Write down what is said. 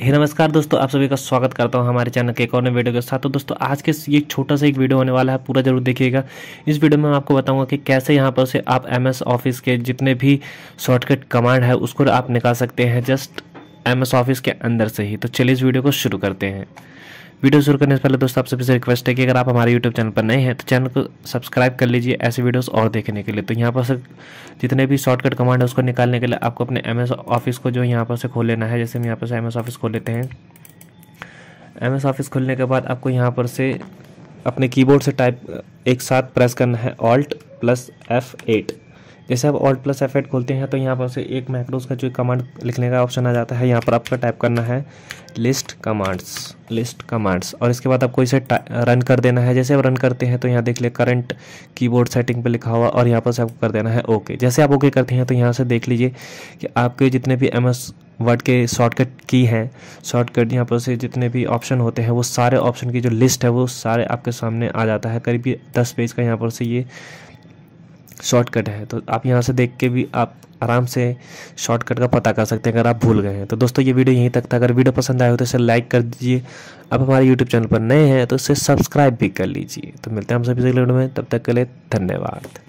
हे नमस्कार दोस्तों आप सभी का स्वागत करता हूं हमारे चैनल के एक और नए वीडियो के साथ तो दोस्तों आज के ये छोटा सा एक वीडियो होने वाला है पूरा जरूर देखिएगा इस वीडियो में मैं आपको बताऊंगा कि कैसे यहां पर से आप एमएस ऑफिस के जितने भी शॉर्टकट कमांड है उसको आप निकाल सकते हैं जस्ट एम ऑफिस के अंदर से ही तो चलिए इस वीडियो को शुरू करते हैं वीडियो शुरू करने से पहले दोस्तों आप सभी से रिक्वेस्ट है कि अगर आप हमारे यूट्यूब चैनल पर नए हैं तो चैनल को सब्सक्राइब कर लीजिए ऐसे वीडियोस और देखने के लिए तो यहाँ पर से जितने भी शॉर्टकट कमांड है उसको निकालने के लिए आपको अपने एम ऑफिस को जो यहाँ पर से खोल लेना है जैसे हम यहाँ पर से एम ऑफिस खोल लेते हैं एम ऑफिस खोलने के बाद आपको यहाँ पर से अपने कीबोर्ड से टाइप एक साथ प्रेस करना है ऑल्ट प्लस एफ एट जैसे आप ऑल्ट प्लस एफ एड खोलते हैं तो यहाँ पर से एक मैक्रोस का जो कमांड लिखने का ऑप्शन आ जाता है यहाँ पर आपका टाइप करना है लिस्ट कमांड्स लिस्ट कमांड्स और इसके बाद आपको इसे रन कर देना है जैसे आप रन करते हैं तो यहाँ देख लीजिए करंट कीबोर्ड सेटिंग पे लिखा हुआ और यहाँ पर से आपको कर देना है ओके जैसे आप ओके करते हैं तो यहाँ से देख लीजिए कि आपके जितने भी एम वर्ड के शॉर्टकट की हैं शॉर्टकट यहाँ पर से जितने भी ऑप्शन होते हैं वो सारे ऑप्शन की जो लिस्ट है वो सारे आपके सामने आ जाता है करीब दस पेज का यहाँ पर से ये शॉर्टकट है तो आप यहाँ से देख के भी आप आराम से शॉर्टकट का पता कर सकते हैं अगर आप भूल गए हैं तो दोस्तों ये वीडियो यहीं तक था अगर वीडियो पसंद आए हो तो इसे लाइक कर दीजिए आप हमारे यूट्यूब चैनल पर नए हैं तो इसे सब्सक्राइब भी कर लीजिए तो मिलते हैं हम सभी से वीडियो में तब तक के लिए धन्यवाद